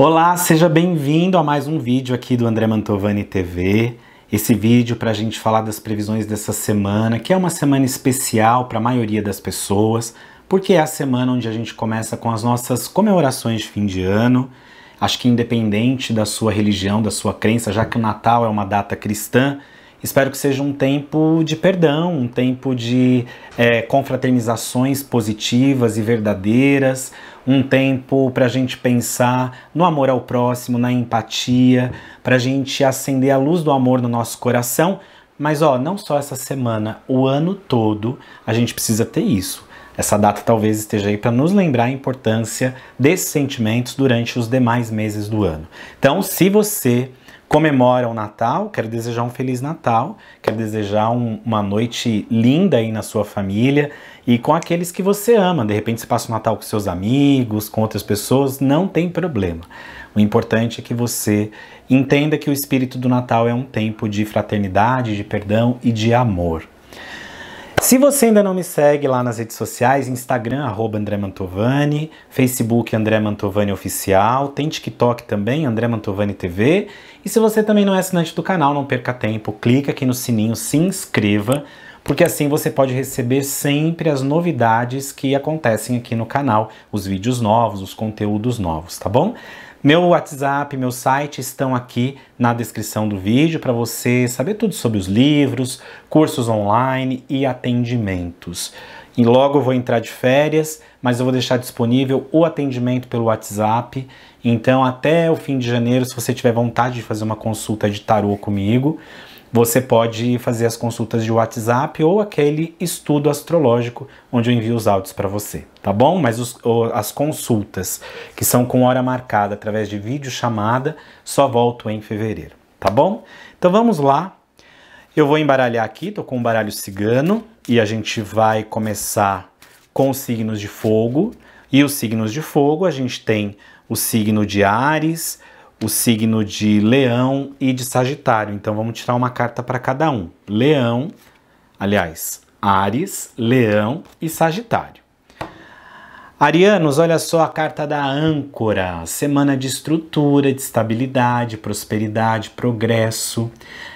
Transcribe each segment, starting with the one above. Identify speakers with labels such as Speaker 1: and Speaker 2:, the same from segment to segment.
Speaker 1: Olá, seja bem-vindo a mais um vídeo aqui do André Mantovani TV. Esse vídeo para a gente falar das previsões dessa semana, que é uma semana especial para a maioria das pessoas, porque é a semana onde a gente começa com as nossas comemorações de fim de ano. Acho que independente da sua religião, da sua crença, já que o Natal é uma data cristã, Espero que seja um tempo de perdão, um tempo de é, confraternizações positivas e verdadeiras, um tempo para a gente pensar no amor ao próximo, na empatia, para a gente acender a luz do amor no nosso coração. Mas ó, não só essa semana, o ano todo a gente precisa ter isso. Essa data talvez esteja aí para nos lembrar a importância desses sentimentos durante os demais meses do ano. Então, se você comemora o Natal, quero desejar um Feliz Natal, quero desejar um, uma noite linda aí na sua família e com aqueles que você ama. De repente você passa o Natal com seus amigos, com outras pessoas, não tem problema. O importante é que você entenda que o espírito do Natal é um tempo de fraternidade, de perdão e de amor. Se você ainda não me segue lá nas redes sociais, Instagram, arroba André Mantovani, Facebook André Mantovani Oficial, tem TikTok também, André Mantovani TV. E se você também não é assinante do canal, não perca tempo, clica aqui no sininho, se inscreva, porque assim você pode receber sempre as novidades que acontecem aqui no canal, os vídeos novos, os conteúdos novos, tá bom? Meu WhatsApp, meu site estão aqui na descrição do vídeo para você saber tudo sobre os livros, cursos online e atendimentos. E logo eu vou entrar de férias, mas eu vou deixar disponível o atendimento pelo WhatsApp. Então, até o fim de janeiro, se você tiver vontade de fazer uma consulta de tarô comigo, você pode fazer as consultas de WhatsApp ou aquele estudo astrológico onde eu envio os áudios para você, tá bom? Mas os, as consultas que são com hora marcada através de vídeo chamada, só volto em fevereiro, tá bom? Então vamos lá. Eu vou embaralhar aqui, tô com um baralho cigano e a gente vai começar com os signos de fogo. E os signos de fogo, a gente tem o signo de Ares, o signo de Leão e de Sagitário. Então vamos tirar uma carta para cada um. Leão, aliás, Ares, Leão e Sagitário. Arianos, olha só a carta da âncora, semana de estrutura, de estabilidade, prosperidade, progresso.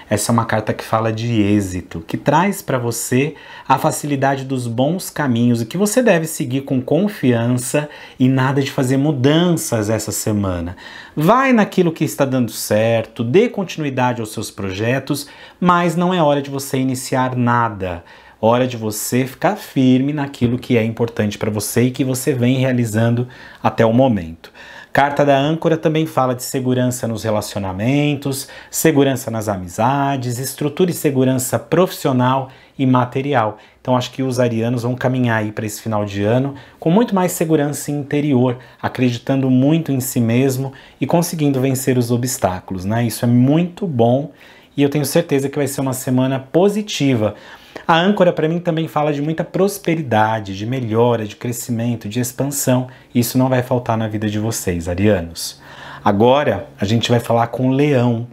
Speaker 1: Essa é uma carta que fala de êxito, que traz para você a facilidade dos bons caminhos e que você deve seguir com confiança e nada de fazer mudanças essa semana. Vai naquilo que está dando certo, dê continuidade aos seus projetos, mas não é hora de você iniciar nada. Hora de você ficar firme naquilo que é importante para você e que você vem realizando até o momento. Carta da âncora também fala de segurança nos relacionamentos, segurança nas amizades, estrutura e segurança profissional e material. Então acho que os arianos vão caminhar aí para esse final de ano com muito mais segurança interior, acreditando muito em si mesmo e conseguindo vencer os obstáculos, né? Isso é muito bom e eu tenho certeza que vai ser uma semana positiva a âncora para mim também fala de muita prosperidade, de melhora, de crescimento, de expansão. Isso não vai faltar na vida de vocês, arianos. Agora a gente vai falar com Leão.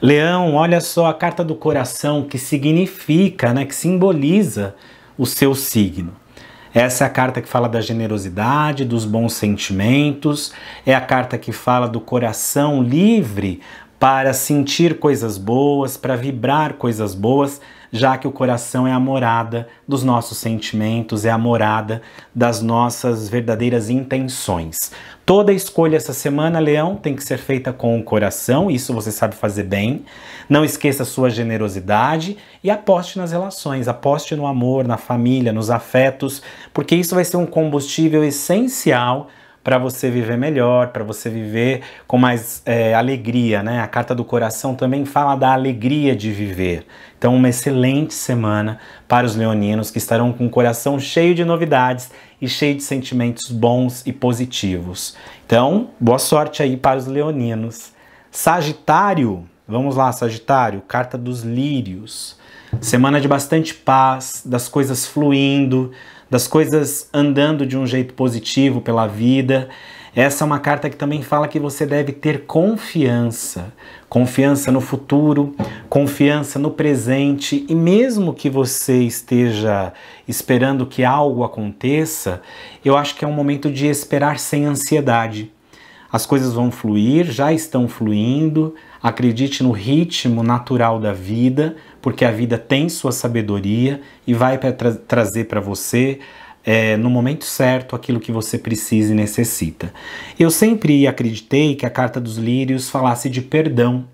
Speaker 1: Leão, olha só a carta do coração que significa, né, que simboliza o seu signo. Essa é a carta que fala da generosidade, dos bons sentimentos, é a carta que fala do coração livre para sentir coisas boas, para vibrar coisas boas já que o coração é a morada dos nossos sentimentos, é a morada das nossas verdadeiras intenções. Toda escolha essa semana, Leão, tem que ser feita com o coração, isso você sabe fazer bem. Não esqueça sua generosidade e aposte nas relações, aposte no amor, na família, nos afetos, porque isso vai ser um combustível essencial para você viver melhor, para você viver com mais é, alegria, né? A carta do coração também fala da alegria de viver. Então, uma excelente semana para os leoninos que estarão com o coração cheio de novidades e cheio de sentimentos bons e positivos. Então, boa sorte aí para os leoninos. Sagitário, vamos lá, Sagitário, carta dos lírios. Semana de bastante paz, das coisas fluindo, das coisas andando de um jeito positivo pela vida. Essa é uma carta que também fala que você deve ter confiança. Confiança no futuro, confiança no presente, e mesmo que você esteja esperando que algo aconteça, eu acho que é um momento de esperar sem ansiedade as coisas vão fluir, já estão fluindo. Acredite no ritmo natural da vida, porque a vida tem sua sabedoria e vai tra trazer para você é, no momento certo aquilo que você precisa e necessita. Eu sempre acreditei que a carta dos lírios falasse de perdão,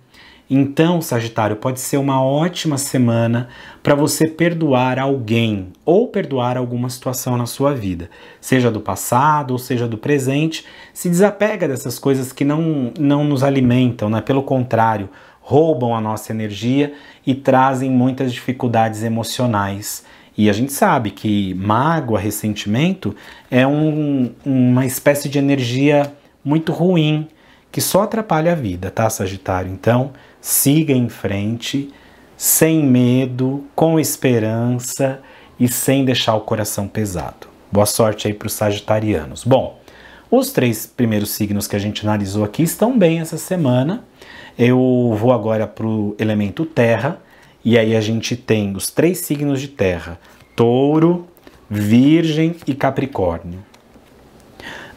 Speaker 1: então, Sagitário, pode ser uma ótima semana para você perdoar alguém ou perdoar alguma situação na sua vida, seja do passado ou seja do presente. Se desapega dessas coisas que não, não nos alimentam, né? pelo contrário, roubam a nossa energia e trazem muitas dificuldades emocionais. E a gente sabe que mágoa, ressentimento é um, uma espécie de energia muito ruim que só atrapalha a vida, tá, Sagitário? Então siga em frente, sem medo, com esperança e sem deixar o coração pesado. Boa sorte aí para os sagitarianos. Bom, os três primeiros signos que a gente analisou aqui estão bem essa semana. Eu vou agora para o elemento terra, e aí a gente tem os três signos de terra: touro, virgem e capricórnio.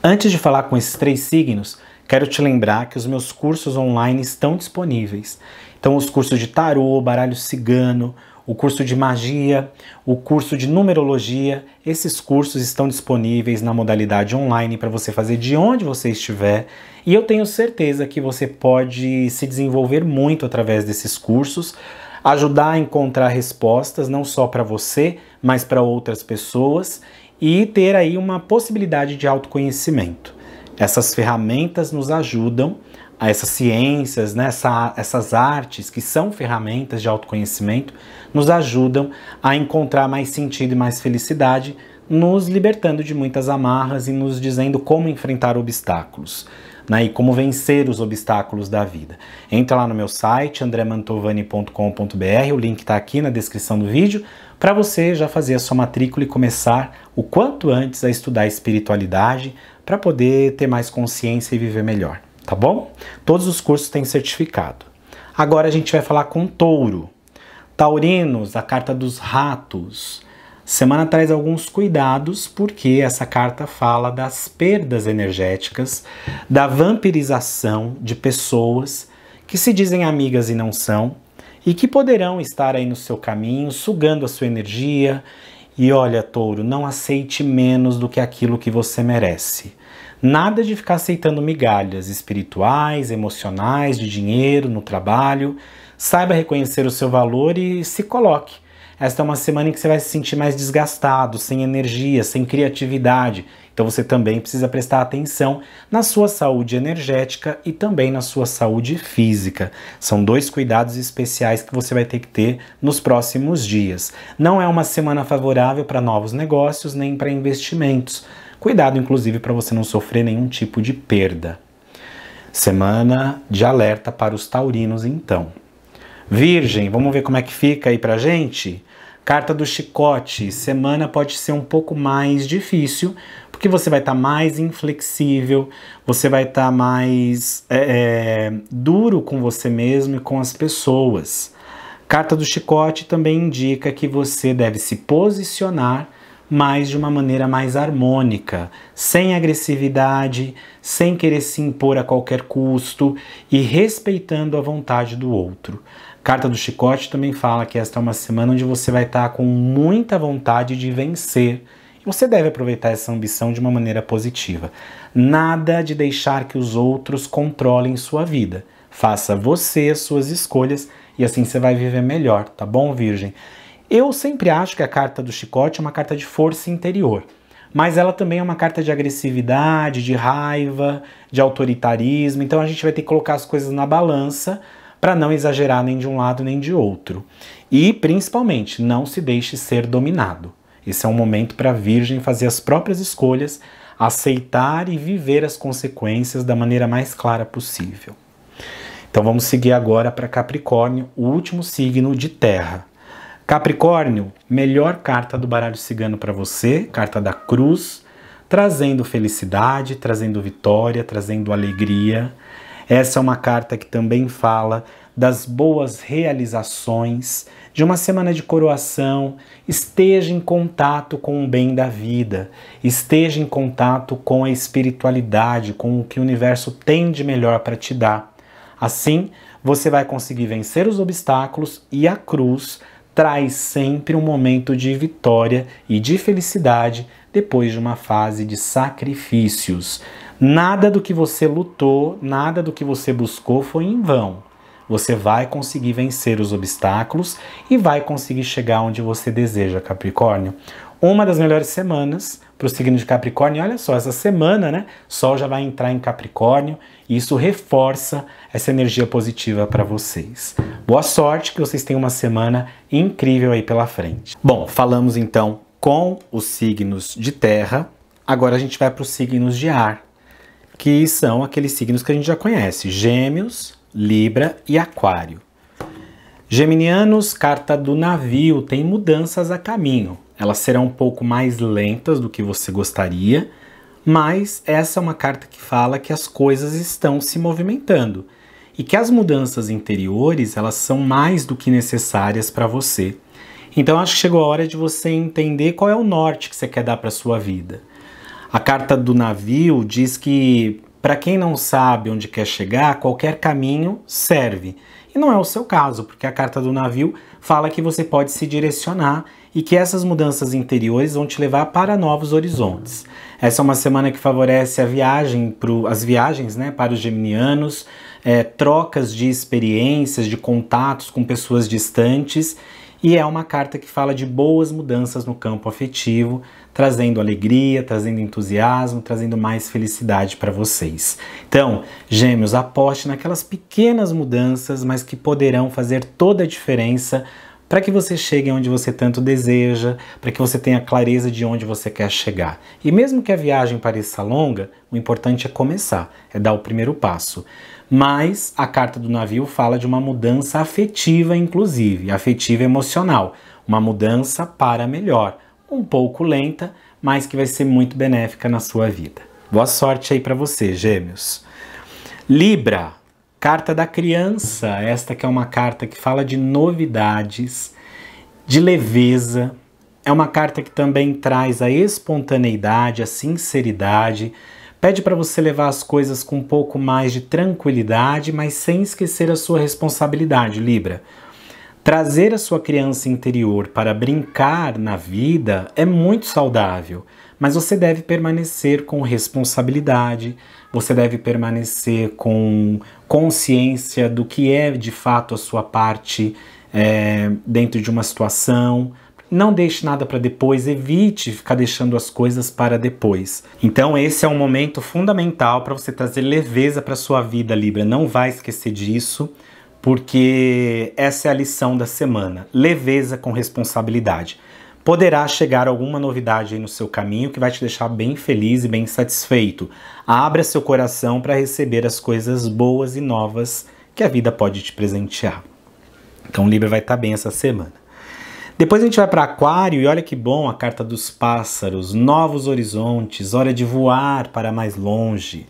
Speaker 1: Antes de falar com esses três signos, Quero te lembrar que os meus cursos online estão disponíveis. Então, os cursos de tarô, baralho cigano, o curso de magia, o curso de numerologia, esses cursos estão disponíveis na modalidade online para você fazer de onde você estiver. E eu tenho certeza que você pode se desenvolver muito através desses cursos, ajudar a encontrar respostas não só para você, mas para outras pessoas e ter aí uma possibilidade de autoconhecimento. Essas ferramentas nos ajudam, a essas ciências, né, essa, essas artes que são ferramentas de autoconhecimento, nos ajudam a encontrar mais sentido e mais felicidade, nos libertando de muitas amarras e nos dizendo como enfrentar obstáculos. Né, e como vencer os obstáculos da vida. Entra lá no meu site, andremantovani.com.br, o link está aqui na descrição do vídeo, para você já fazer a sua matrícula e começar o quanto antes a estudar espiritualidade para poder ter mais consciência e viver melhor, tá bom? Todos os cursos têm certificado. Agora a gente vai falar com touro. Taurinos, a carta dos ratos. Semana traz alguns cuidados, porque essa carta fala das perdas energéticas, da vampirização de pessoas que se dizem amigas e não são, e que poderão estar aí no seu caminho, sugando a sua energia. E olha, touro, não aceite menos do que aquilo que você merece. Nada de ficar aceitando migalhas espirituais, emocionais, de dinheiro, no trabalho. Saiba reconhecer o seu valor e se coloque esta é uma semana em que você vai se sentir mais desgastado, sem energia, sem criatividade. Então você também precisa prestar atenção na sua saúde energética e também na sua saúde física. São dois cuidados especiais que você vai ter que ter nos próximos dias. Não é uma semana favorável para novos negócios nem para investimentos. Cuidado, inclusive, para você não sofrer nenhum tipo de perda. Semana de alerta para os taurinos, então. Virgem, vamos ver como é que fica aí para gente? Carta do chicote, semana pode ser um pouco mais difícil, porque você vai estar tá mais inflexível, você vai estar tá mais é, é, duro com você mesmo e com as pessoas. Carta do chicote também indica que você deve se posicionar mas de uma maneira mais harmônica, sem agressividade, sem querer se impor a qualquer custo e respeitando a vontade do outro. Carta do Chicote também fala que esta é uma semana onde você vai estar tá com muita vontade de vencer. E você deve aproveitar essa ambição de uma maneira positiva. Nada de deixar que os outros controlem sua vida. Faça você suas escolhas e assim você vai viver melhor, tá bom, Virgem? Eu sempre acho que a carta do chicote é uma carta de força interior, mas ela também é uma carta de agressividade, de raiva, de autoritarismo, então a gente vai ter que colocar as coisas na balança para não exagerar nem de um lado nem de outro. E, principalmente, não se deixe ser dominado. Esse é um momento para a Virgem fazer as próprias escolhas, aceitar e viver as consequências da maneira mais clara possível. Então vamos seguir agora para Capricórnio, o último signo de terra. Capricórnio, melhor carta do baralho cigano para você, carta da cruz, trazendo felicidade, trazendo vitória, trazendo alegria. Essa é uma carta que também fala das boas realizações, de uma semana de coroação, esteja em contato com o bem da vida, esteja em contato com a espiritualidade, com o que o universo tem de melhor para te dar. Assim, você vai conseguir vencer os obstáculos e a cruz traz sempre um momento de vitória e de felicidade depois de uma fase de sacrifícios. Nada do que você lutou, nada do que você buscou foi em vão. Você vai conseguir vencer os obstáculos e vai conseguir chegar onde você deseja, Capricórnio. Uma das melhores semanas para o signo de Capricórnio. Olha só, essa semana, né? Sol já vai entrar em Capricórnio e isso reforça essa energia positiva para vocês. Boa sorte, que vocês tenham uma semana incrível aí pela frente. Bom, falamos então com os signos de terra. Agora a gente vai para os signos de ar que são aqueles signos que a gente já conhece: Gêmeos, Libra e Aquário. Geminianos, carta do navio, tem mudanças a caminho. Elas serão um pouco mais lentas do que você gostaria, mas essa é uma carta que fala que as coisas estão se movimentando e que as mudanças interiores, elas são mais do que necessárias para você. Então acho que chegou a hora de você entender qual é o norte que você quer dar para sua vida. A carta do navio diz que, para quem não sabe onde quer chegar, qualquer caminho serve. E não é o seu caso, porque a carta do navio fala que você pode se direcionar e que essas mudanças interiores vão te levar para novos horizontes. Essa é uma semana que favorece a viagem pro, as viagens né, para os geminianos, é, trocas de experiências, de contatos com pessoas distantes e é uma carta que fala de boas mudanças no campo afetivo, trazendo alegria, trazendo entusiasmo, trazendo mais felicidade para vocês. Então, Gêmeos, aposte naquelas pequenas mudanças, mas que poderão fazer toda a diferença para que você chegue onde você tanto deseja, para que você tenha clareza de onde você quer chegar. E mesmo que a viagem pareça longa, o importante é começar, é dar o primeiro passo. Mas a carta do navio fala de uma mudança afetiva, inclusive, afetiva emocional, uma mudança para melhor, um pouco lenta, mas que vai ser muito benéfica na sua vida. Boa sorte aí para você, Gêmeos. Libra, carta da criança, esta que é uma carta que fala de novidades, de leveza. É uma carta que também traz a espontaneidade, a sinceridade, Pede para você levar as coisas com um pouco mais de tranquilidade, mas sem esquecer a sua responsabilidade, Libra. Trazer a sua criança interior para brincar na vida é muito saudável, mas você deve permanecer com responsabilidade, você deve permanecer com consciência do que é de fato a sua parte é, dentro de uma situação, não deixe nada para depois, evite ficar deixando as coisas para depois. Então esse é um momento fundamental para você trazer leveza para sua vida, Libra. Não vai esquecer disso, porque essa é a lição da semana. Leveza com responsabilidade. Poderá chegar alguma novidade aí no seu caminho que vai te deixar bem feliz e bem satisfeito. Abra seu coração para receber as coisas boas e novas que a vida pode te presentear. Então Libra vai estar tá bem essa semana. Depois a gente vai para Aquário e olha que bom a carta dos pássaros, novos horizontes, hora de voar para mais longe.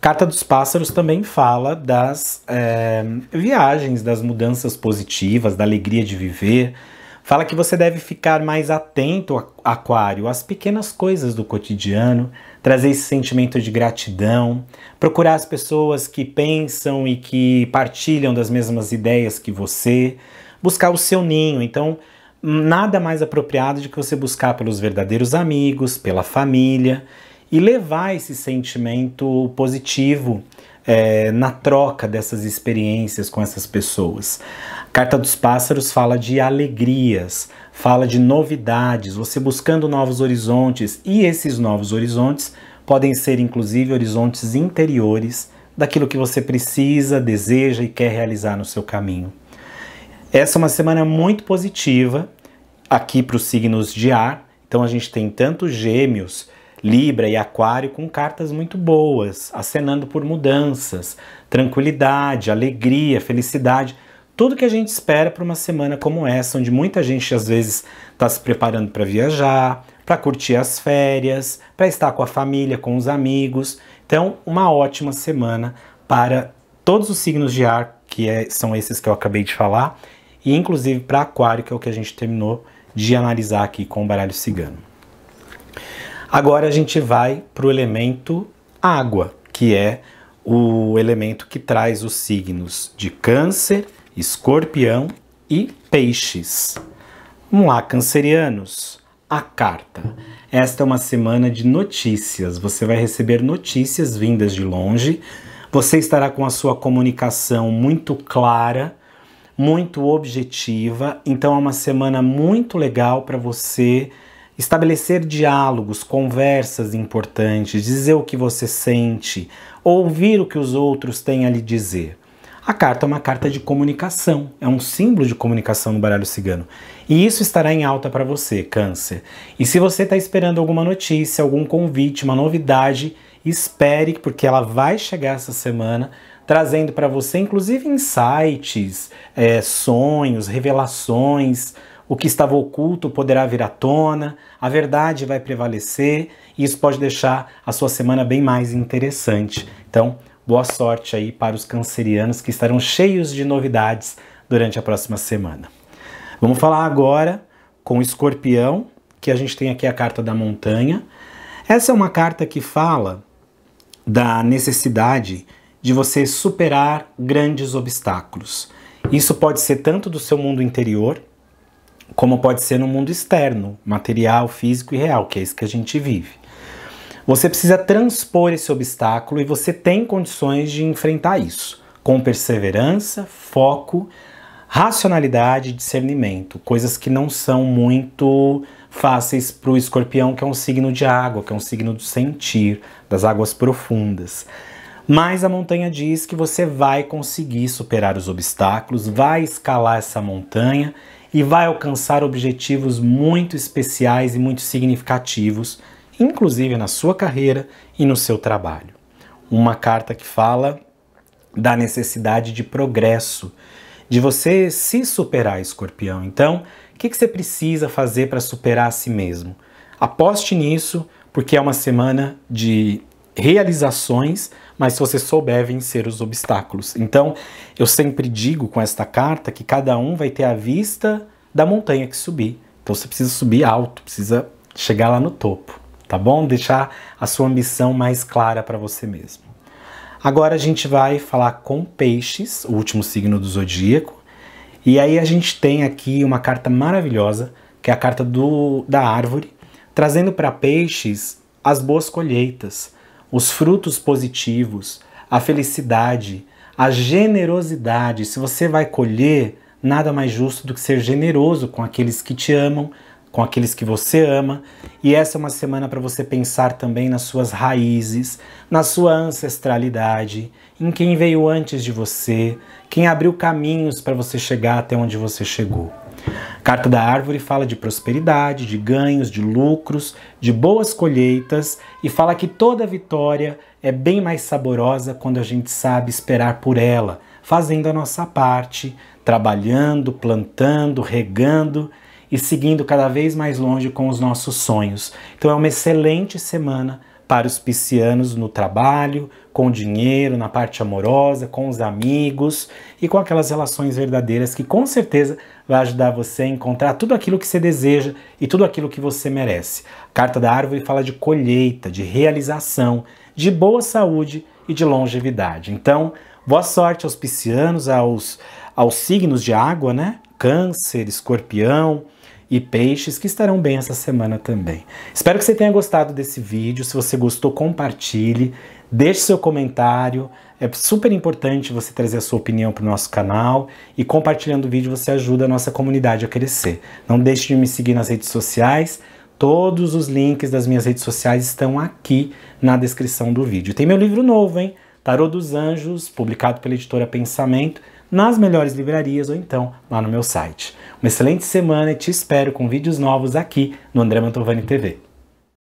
Speaker 1: Carta dos Pássaros também fala das é, viagens, das mudanças positivas, da alegria de viver. Fala que você deve ficar mais atento, Aquário, às pequenas coisas do cotidiano, trazer esse sentimento de gratidão, procurar as pessoas que pensam e que partilham das mesmas ideias que você, buscar o seu ninho. Então, nada mais apropriado do que você buscar pelos verdadeiros amigos, pela família e levar esse sentimento positivo é, na troca dessas experiências com essas pessoas. A Carta dos Pássaros fala de alegrias, fala de novidades, você buscando novos horizontes e esses novos horizontes podem ser inclusive horizontes interiores daquilo que você precisa, deseja e quer realizar no seu caminho. Essa é uma semana muito positiva aqui para os signos de ar. Então a gente tem tanto Gêmeos, Libra e Aquário com cartas muito boas, acenando por mudanças, tranquilidade, alegria, felicidade, tudo que a gente espera para uma semana como essa, onde muita gente às vezes está se preparando para viajar, para curtir as férias, para estar com a família, com os amigos. Então, uma ótima semana para todos os signos de ar, que é, são esses que eu acabei de falar, e inclusive para aquário, que é o que a gente terminou de analisar aqui com o baralho cigano. Agora a gente vai para o elemento água, que é o elemento que traz os signos de câncer, escorpião e peixes. Vamos lá, cancerianos, a carta. Esta é uma semana de notícias. Você vai receber notícias vindas de longe. Você estará com a sua comunicação muito clara muito objetiva. Então é uma semana muito legal para você estabelecer diálogos, conversas importantes, dizer o que você sente, ouvir o que os outros têm a lhe dizer. A carta é uma carta de comunicação, é um símbolo de comunicação no baralho cigano. E isso estará em alta para você, Câncer. E se você está esperando alguma notícia, algum convite, uma novidade, espere, porque ela vai chegar essa semana trazendo para você, inclusive, insights, é, sonhos, revelações. O que estava oculto poderá vir à tona, a verdade vai prevalecer e isso pode deixar a sua semana bem mais interessante. Então, boa sorte aí para os cancerianos que estarão cheios de novidades durante a próxima semana. Vamos falar agora com o escorpião, que a gente tem aqui a carta da montanha. Essa é uma carta que fala da necessidade de você superar grandes obstáculos. Isso pode ser tanto do seu mundo interior, como pode ser no mundo externo, material, físico e real, que é isso que a gente vive. Você precisa transpor esse obstáculo e você tem condições de enfrentar isso com perseverança, foco, racionalidade e discernimento, coisas que não são muito fáceis para o escorpião, que é um signo de água, que é um signo do sentir, das águas profundas. Mas a montanha diz que você vai conseguir superar os obstáculos, vai escalar essa montanha e vai alcançar objetivos muito especiais e muito significativos, inclusive na sua carreira e no seu trabalho. Uma carta que fala da necessidade de progresso, de você se superar, escorpião. Então, o que, você precisa fazer para superar a si mesmo? Aposte nisso, porque é uma semana de realizações, mas se você souber vencer os obstáculos. Então, eu sempre digo com esta carta que cada um vai ter a vista da montanha que subir. Então, você precisa subir alto, precisa chegar lá no topo, tá bom? Deixar a sua ambição mais clara para você mesmo. Agora a gente vai falar com peixes, o último signo do zodíaco. E aí a gente tem aqui uma carta maravilhosa, que é a carta do, da árvore, trazendo para peixes as boas colheitas, os frutos positivos, a felicidade, a generosidade. Se você vai colher, nada mais justo do que ser generoso com aqueles que te amam, com aqueles que você ama. E essa é uma semana para você pensar também nas suas raízes, na sua ancestralidade, em quem veio antes de você, quem abriu caminhos para você chegar até onde você chegou. Carta da Árvore fala de prosperidade, de ganhos, de lucros, de boas colheitas e fala que toda vitória é bem mais saborosa quando a gente sabe esperar por ela, fazendo a nossa parte, trabalhando, plantando, regando e seguindo cada vez mais longe com os nossos sonhos. Então é uma excelente semana para os piscianos no trabalho, com dinheiro, na parte amorosa, com os amigos e com aquelas relações verdadeiras que com certeza vai ajudar você a encontrar tudo aquilo que você deseja e tudo aquilo que você merece. A Carta da Árvore fala de colheita, de realização, de boa saúde e de longevidade. Então, boa sorte aos piscianos, aos, aos signos de água, né? Câncer, escorpião, e peixes, que estarão bem essa semana também. Espero que você tenha gostado desse vídeo. Se você gostou, compartilhe, deixe seu comentário. É super importante você trazer a sua opinião para o nosso canal e compartilhando o vídeo você ajuda a nossa comunidade a crescer. Não deixe de me seguir nas redes sociais. Todos os links das minhas redes sociais estão aqui na descrição do vídeo. Tem meu livro novo, hein? Tarô dos Anjos, publicado pela editora Pensamento, nas melhores livrarias ou então lá no meu site. Uma excelente semana e te espero com vídeos novos aqui no André Mantovani TV.